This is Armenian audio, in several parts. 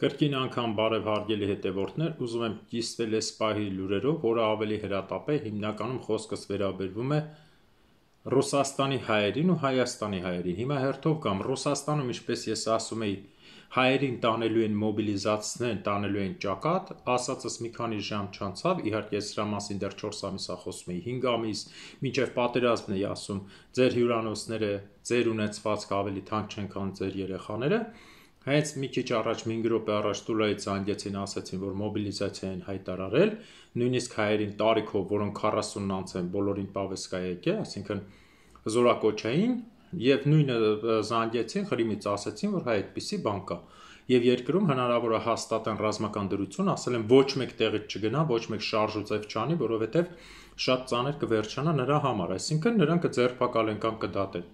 Կրկին անգամ բարևհարգելի հետևորդներ, ուզում եմ կիսվել այս պահի լուրերով, որը ավելի հրատապ է, հիմնականում խոսքս վերաբերվում է Ռուսաստանի հայերին ու Հայաստանի հայերին։ Հիմա հերթով կամ Ռուսաստանում, ինչպես ես ասում էի, հայերին տանելու են մոբիլիզացնել, տանելու են ճակատ, ասածս մի քանի ժամ չանցավ, իհարկե ես սրա մասին դեռ 4 ամիս է խոսում էի, 5 ամիս, մինչև պատերազմն էի ասում, ձեր հյուրանոցները, ձեր ունեցվածքը ավելի թանկ չեն, քան ձեր երեխաները, Հենց մի քիչ առաջ 5 րոպե առաջ Տուլայից զանգեցին, ասացին, որ մոբիլիզացիա են հայտարարել, նույնիսկ հայերին տարիքով, որոնք 40-ն անց են, բոլորին Պավեսկա եկե, այսինքն զորակոչային եւ նույնը զանգեցին, խրիմից ասացին, որ հայ այդպիսի բան կա։ Եվ երկրում հնարավոր է հաստատեն ռազմական դրություն, ասել են ոչ մեկ տեղից չգնա, ոչ մեկ շարժուծև չանի, որովհետեւ շատ ծանր կվերջանա նրա համար, այսինքն նրան կձերբակալեն կամ կդատեն։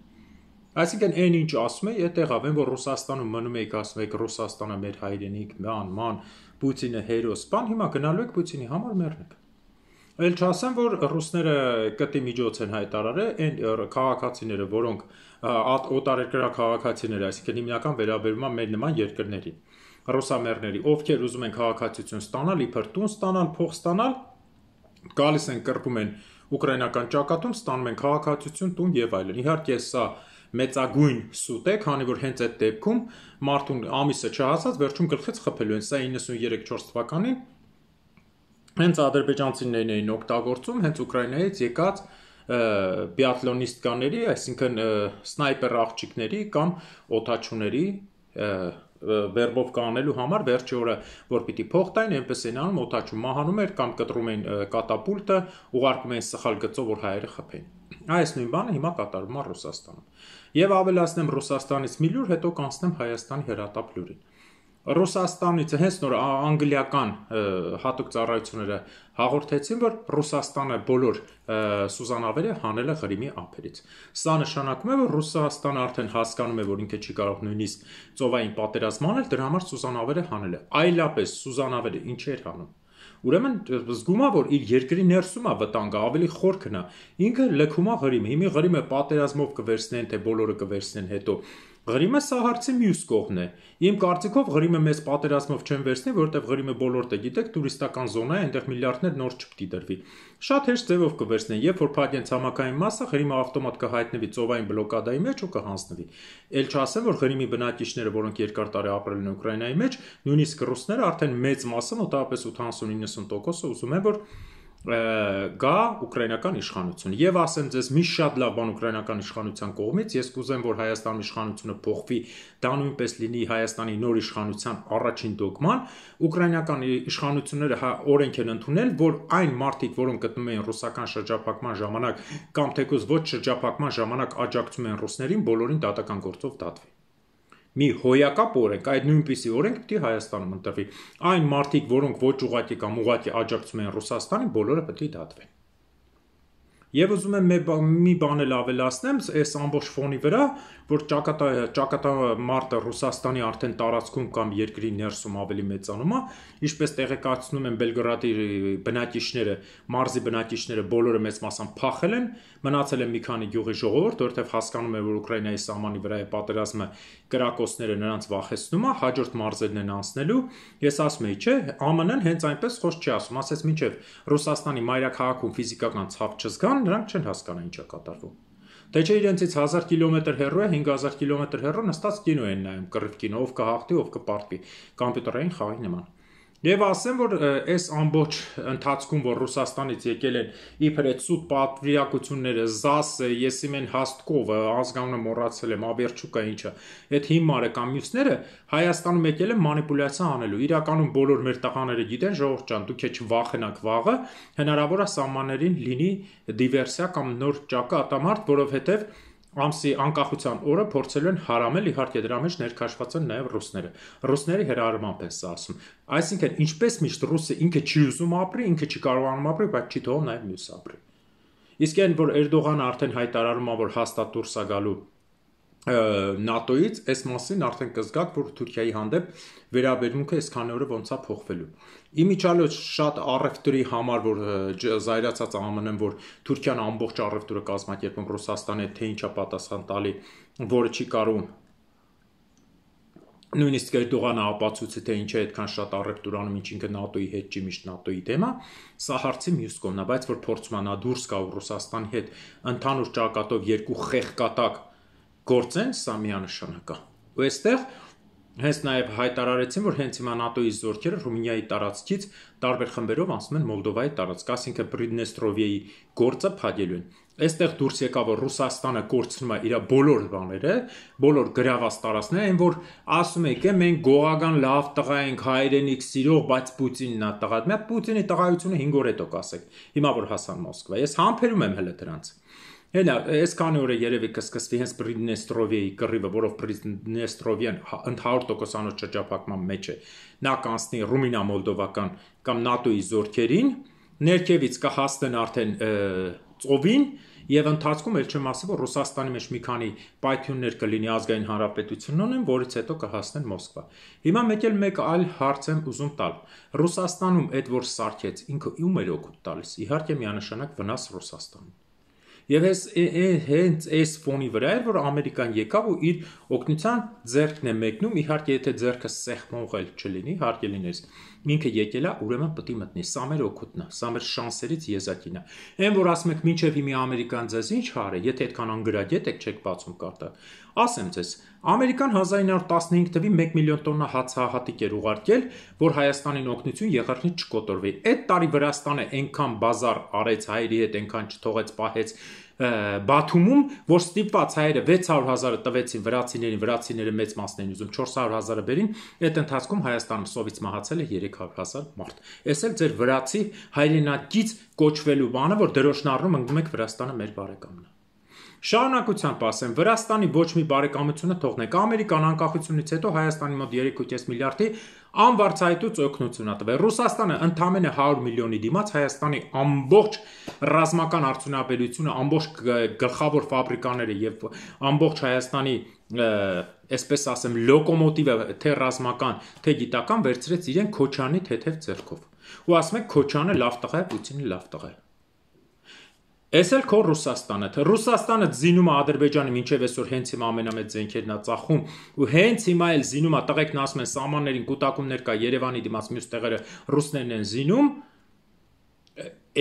Այսինքն այն ինչ ասում է, է տեղավ, այն որ Ռուսաստանում մնում եք ասում եք Ռուսաստանը մեր հայրենիք, ման, ման, Պուտինը հերոս, բան հիմա գնալու եք Պուտինի համար մեռնեք։ Էլ չասեմ, որ ռուսները կտի միջոց են հայտարարել այն քաղաքացիները, որոնք օտարերկրյա քաղաքացիներ, այսինքն հիմնական վերաբերվում է մեր նման երկրներին, ռուսամերների, ովքեր ուզում են քաղաքացիություն ստանալ, իբր տուն ստանալ, փող ստանալ, գալիս են կրկում են ուկրաինական ճակատում, ստանում են քաղաքացիություն, տուն եւ այլն։ Իհարկե, սա մեծագույն սուտ է, քանի որ հենց այդ դեպքում մարդուն ամիսը չհասած վերջում գլխից խփելու են։ Սա 93-4 թվականին հենց ադրբեջանցիներն էին օգտագործում հենց Ուկրաինայից եկած բիատլոնիստկաների, այսինքն սնայպեր աղջիկների կամ օթաչուների վերբով կանելու համար վերջի օրը որ պիտի փոխտային, այնպես են անում, օտաչում մահանում էր կամ կտրում են կատապուլտը, ուղարկում են սխալ գծով, որ հայերը խփեն։ Այս նույն բանը հիմա կատարվում է Ռուսաստանում։ Եվ ավելացնեմ Ռուսաստանից մի լուր, հետո կանցնեմ Հայաստանի հրատապ լուրին։ Ռուսաստանից հենց նոր անգլիական հատուկ ծառայությունները հաղորդեցին, որ Ռուսաստանը բոլոր սուզանավերը հանել է Ղրիմի ափերից։ Սա նշանակում է, որ Ռուսաստանը արդեն հասկանում է, որ ինքը չի կարող նույնիսկ ծովային պատերազմ անել, դրա համար սուզանավերը հանել է։ Այլապես սուզանավերը ինչ էր հանում։ Ուրեմն զգում է, որ իր երկրի ներսում է վտանգը, ավելի խորքն է։ Ինքը լքում է Ղրիմը։ Հիմի Ղրիմը պատերազմով կվերցնեն, թե բոլորը կվերցնեն հետո։ Ղրիմը սա հարցի մյուս կողմն է։ Իմ կարծիքով Ղրիմը մեզ պատերազմով չեն վերցնի, որովհետև Ղրիմը բոլորտե գիտեք տուրիստական զոնա է, այնտեղ միլիարդներ նոր չպիտի դրվի։ Շատ հեշտ ձևով կվերցնեն, երբ որ Փադյան ցամաքային մասը Ղրիմը ավտոմատ կհայտնվի ծովային բլոկադայի մեջ ու կհանձնվի։ Էլ չասեմ, որ Ղրիմի բնակիչները, որոնք երկար տարի ապրել են Ուկրաինայի մեջ, նույնիսկ ռուսները արդեն մեծ մասը, մոտավորապես 80-90%-ը ուզում են, որ գա ուկրաինական իշխանություն եւ ասեմ ձեզ մի շատ լավ բան ուկրաինական իշխանության կողմից ես կուզեմ որ Հայաստանի իշխանությունը փոխվի դա նույնպես լինի Հայաստանի նոր իշխանության առաջին դոգման ուկրաինական իշխանությունները հա օրենք են ընդունել որ այն մարդիկ որոնք գտնում են ռուսական շրջափակման ժամանակ կամ թեկուզ ոչ շրջափակման ժամանակ աջակցում են ռուսներին բոլորին դատական գործով դատվի մի հոյակապ օրենք, այդ նույնպիսի օրենք պիտի Հայաստանում ընտրվի։ Այն մարդիկ, որոնք ոչ ուղղակի կամ ուղղակի աջակցում են Ռուսաստանին, բոլորը պետք է դատվեն։ Եվ ուզում եմ մի բան էլ ավելացնեմ այս ամբողջ ֆոնի վրա, որ ճակատա ճակատա մարտը Ռուսաստանի արդեն տարածքում կամ երկրի ներսում ավելի մեծանում է, ինչպես տեղեկացնում են Բելգրադի բնակիչները, մարզի բնակիչները բոլորը մեծ մասամբ փախել են, մնացել են մի քանի գյուղի ժողովուրդ, որովհետև հասկանում են, որ Ուկրաինայի սահմանի վրա է պատերազմը, կրակոցները նրանց վախեցնում է, հաջորդ մարզերն են անցնելու։ Ես ասում եի, չէ, ԱՄՆ-ն հենց այնպես խոսք չի ասում, ասես մինչև Ռուսաստանի մայրաքաղաքում ֆիզիկական ցավ չզգան, Սակայն նրանք չեն հասկանա ինչա կատարվում։ Դե չէ իրենցից 1000 կիլոմետր հեռու է, 5000 կիլոմետր հեռու նստած կինո են նայում, կռիվ կինո, ով կհաղթի, ով կպարտվի, համբյուտերային խաղի նման։ Եվ ասեմ, որ այս ամբողջ ընթացքում, որ Ռուսաստանից եկել են իբր այդ սուտ պատվիրակությունները, ԶԱՍ-ը, Եսիմեն Հաստկովը, ազգանունը մոռացել եմ, Ավերջուկա ինչը, այդ հիմարը կամ մյուսները Հայաստանում եկել են մանիպուլյացիա անելու։ Իրականում բոլոր մեր տղաները գիտեն, ժողովուրդ ջան, դուք էջ վախենակ վաղը, հնարավոր է սահմաններին լինի դիվերսիա կամ նոր ճակատամարտ, որովհետև ամսի անկախության օրը փորձելու են հարամել, իհարկե դրա մեջ ներքաշված են նաև ռուսները։ Ռուսների հերարմամբ են սա ասում։ Այսինքն, ինչպես միշտ ռուսը ինքը չի ուզում ապրի, ինքը չի կարողանում ապրի, բայց չի թողնում նաև մյուս ապրի։ Իսկ այն, որ Էրդողանը արդեն հայտարարում է, որ հաստատ դուրս է գալու ՆԱՏՕ-ից այս մասին արդեն կզգաք, որ Թուրքիայի հանդեպ վերաբերմունքը այս քանի օրը ոնց է փոխվելու։ Իմիջալոց շատ առևտրի համար, որ զայրացած ԱՄՆ-ն, որ Թուրքիան ամբողջ առևտուրը կազմակերպում Ռուսաստանի հետ, թե ինչա պատասխան տալի, որը չի կարող նույնիսկ Էրդողանը ապացուցի թե ինչի այդքան շատ առևտուր անում, ինչ ինքը ՆԱՏՕ-ի հետ չի միշտ ՆԱՏՕ-ի դեմա, սա հարցի մյուս կողմն է, բայց որ փորձմանա դուրս գա Ռուսաստանի հետ ընդհանուր ճակատով երկու խեղկատակ գործեն, սա միանշանակ է։ Ու այստեղ հենց նաև հայտարարեցին, որ հենց հիմա ՆԱՏՕ-ի զորքերը Ռումինիայի տարածքից տարբեր խմբերով անցնում են Մոլդովայի տարածք, ասինքն Պրիդնեստրովիայի գործը փակելու են։ Այստեղ դուրս եկավ, որ Ռուսաստանը կորցնում է իր բոլոր բաները, բոլոր գրավված տարածքները, այն որ ասում եք, մենք գողական լավ տղա ենք, հայրենիք սիրող, բայց Պուտինն է տղա։ Մյա Պուտինի տղայությունը 5 օր հետո կասեք։ Հիմա որ հասան Մոսկվա, ես համբերում եմ հələ դրանց։ Հենա, այս քանի օրը երևի կսկսվի հենց Պրիդնեստրովիայի կռիվը, որով Պրիդնեստրովիան 100%-անոց հա, շրջափակման մեջ է։ Նա կանցնի Ռումինա-Մոլդովական կամ ՆԱՏՕ-ի զորքերին, ներքևից կհասնեն արդեն ծովին եւ ընթացքում ել չեմ ասի, որ Ռուսաստանի մեջ մի քանի պայթյուններ կլինի ազգային հանրապետությունն, որից հետո կհասնեն Մոսկվա։ Հիմա մեկ էլ մեկ այլ հարց եմ ուզում տալ։ Ռուսաստանում այդ որ սարքեց, ինքը ում էր օգուտ տալիս։ Իհարկե միանշանակ վնաս Ռուսաստանին։ Եվ ես հենց այս ֆոնի վրա էր, որ Ամերիկան եկավ ու իր օկնության ձեռքն է մեկնում, իհարկե եթե ձեռքը սեղմողել չլինի, հարկե լինես։ Ինքը եկել է, ուրեմն պետք է մտնի։ Սա մեր օգուտն է, սա մեր շանսերից եզակին է։ Էն որ ասում եք, ինչև հիմի Ամերիկան ձեզ ինչ հարը, եթե այդքան անգրագետ եք, չեք բացում կարտը։ Ասեմ ձեզ, Ամերիկան 1915 թվականի 1 միլիոն տոննա հացահատիկ էր ուղարկել, որ Հայաստանին օգնություն եղեռնից չկոտրվի։ Այդ տարի Վրաստանը այնքան բազար արեց հայերի հետ, այնքան չթողեց պահեց Բաթումում, որ ստիպված հայերը 600.000-ը տվեցին վրացիներին, վրացիները մեծ մասն էին ուզում 400.000-ը բերին, այդ ընթացքում Հայաստանը սովից մահացել է 300.000 մարդ։ Էս էլ ձեր վրացի հայրենակից կոչվելու բանը, որ դրոշն առնում ընկնում եք Վրաստանը մեր բարեկամն է։ Շարունակությամբ ասեմ, Վրաստանի ոչ մի բարեկամությունը թողնեք, Ամերիկան անկախությունից հետո Հայաստանի մոտ 3.5 միլիարդի անվարձահայտուց օգնություն ա տվել։ Ռուսաստանը ընդամենը 100 միլիոնի դիմաց Հայաստանի ամբողջ ռազմական արդյունաբերությունը, ամբողջ գլխավոր ֆաբրիկաները եւ ամբողջ Հայաստանի այսպես ասեմ լոկոմոտիվը թե ռազմական, թե գիտական վերցրեց իրեն Քոչանի թեթև ձեռքով։ Ու ասում եք Քոչանը լավ տղա է, Պուտինը լավ տղա է։ Էս էլ քո Ռուսաստանը, թե Ռուսաստանը զինում է Ադրբեջանը մինչև այսօր հենց հիմա ամենամեծ զենքերն է ծախում ու հենց հիմա էլ զինում է տղեկն ասում են սահմաններին կൂട്ടակումներ կա Երևանի դիմաց մյուս տեղերը ռուսներն են զինում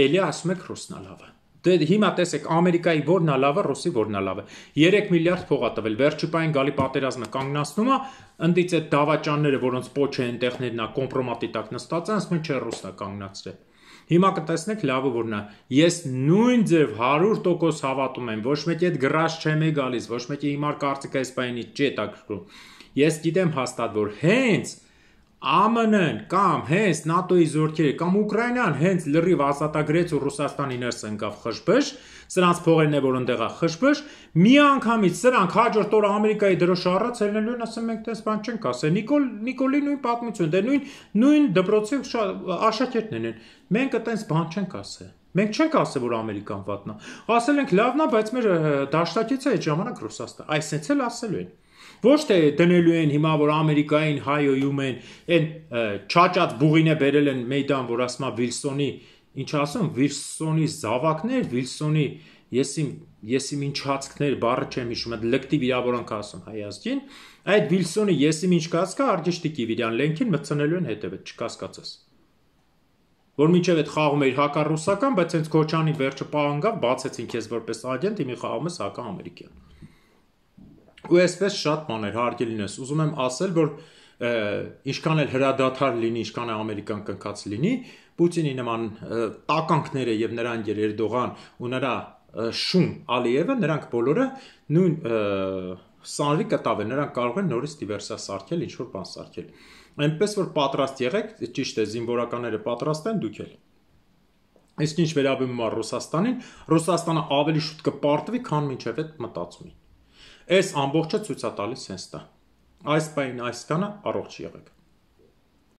էլի ասում եք ռուսնա լավը դե հիմա տեսեք ամերիկայի որն է լավը ռուսի որն է լավը 3 միլիարդ փող է տվել վերջիպային գալի պատերազմը կանգնացնում է ընդից այդ դավաճանները որոնց փոչ է ընտեղներն է կոմպրոմատի տակ նստած են ասում են չէ ռուսնա կանգնացրել Հիմա կտեսնեք լավը որնա։ Ես նույն ձև 100% հավատում եմ, ոչ մեկի այդ գրաշ չեմ է գալիս, ոչ մեկի հիմար կարծիքը էս բանից չի հետաքրքրում։ Ես գիտեմ հաստատ, որ հենց ԱՄՆ-ն կամ հենց ՆԱՏՕ-ի զորքերը կամ Ուկրաինան հենց լրիվ ազատագրեց ու Ռուսաստանի ներս ընկավ խշբշ, սրանց փողերն է որ ընդեղ ա խշբշ, միանգամից սրանք հաջորդ օրը Ամերիկայի դրոշառած ելնելու են ասում մենք տես բան չենք ասել։ Նիկոլ Նիկոլի նույն պատմություն, դե նույն նույն դպրոցի աշակերտն են։ Մենք այտենց բան չենք ասել։ Մենք չենք ասել որ Ամերիկան վատնա։ Ասել ենք լավնա, բայց մեր դաշտակիցը այդ ժամանակ Ռուսաստան։ Այսպես էլ ասելու են։ Ոչ թե դնելու են հիմա որ Ամերիկային հայոյում են, այն չաչած բուղին է բերել են մեյդան, որ ասում է Վիլսոնի, ինչ ասում, Վիլսոնի զավակներ, Վիլսոնի ես իմ ես իմ ինչացքներ բառը չեմ հիշում, այդ լկտի վիրավորանք ասում հայազգին, այդ Վիլսոնի ես իմ ինչ կասկա արջեշտի Կիվիրյան Լենքին մտցնելու են հետևը, չկասկածես։ Որ միջև այդ խաղում էր հակառուսական, բայց հենց Քոչանի վերջը պահանգավ, բացեցին քեզ որպես ագենտ, իմի խաղում ես հակա ամերիկյան ու այսպես շատ բաներ հարգել լինես։ Ուզում եմ ասել, որ ինչքան էլ հրադադար լինի, ինչքան է ամերիկան կնքած լինի, Պուտինի նման տականքները եւ նրան Երերդողան ու նրա շուն Ալիևը նրանք բոլորը նույն սանրի կտավ են, նրանք կարող են նորից դիվերսիա սարքել, ինչ որ բան սարքել։ Այնպես որ պատրաստ եղեք, ճիշտ է, զինվորականները պատրաստ են, դուք էլ։ Իսկ ինչ վերաբերում է Ռուսաստանին, Ռուսաստանը ավելի շուտ կպարտվի, քան մինչև այդ մտածումին։ Այս ամբողջը ցույց է տալիս հենց դա։ Այս բանին այս կանը առողջ եղեք։